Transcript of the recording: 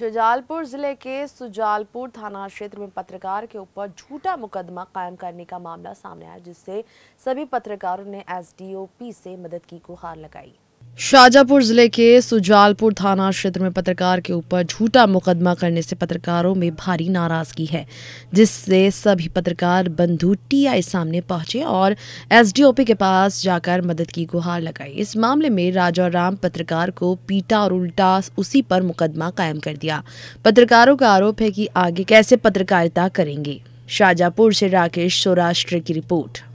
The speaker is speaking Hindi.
शुजालपुर जिले के सुजालपुर थाना क्षेत्र में पत्रकार के ऊपर झूठा मुकदमा कायम करने का मामला सामने आया जिससे सभी पत्रकारों ने एसडीओपी से मदद की गुहार लगाई शाजापुर जिले के सुजालपुर थाना क्षेत्र में पत्रकार के ऊपर झूठा मुकदमा करने से पत्रकारों में भारी नाराजगी है जिससे सभी पत्रकार बंधु टीआई सामने पहुंचे और एसडीओपी के पास जाकर मदद की गुहार लगाई इस मामले में राजा राम पत्रकार को पीटा और उल्टा उसी पर मुकदमा कायम कर दिया पत्रकारों का आरोप है कि आगे कैसे पत्रकारिता करेंगे शाजापुर से राकेश सौराष्ट्र की रिपोर्ट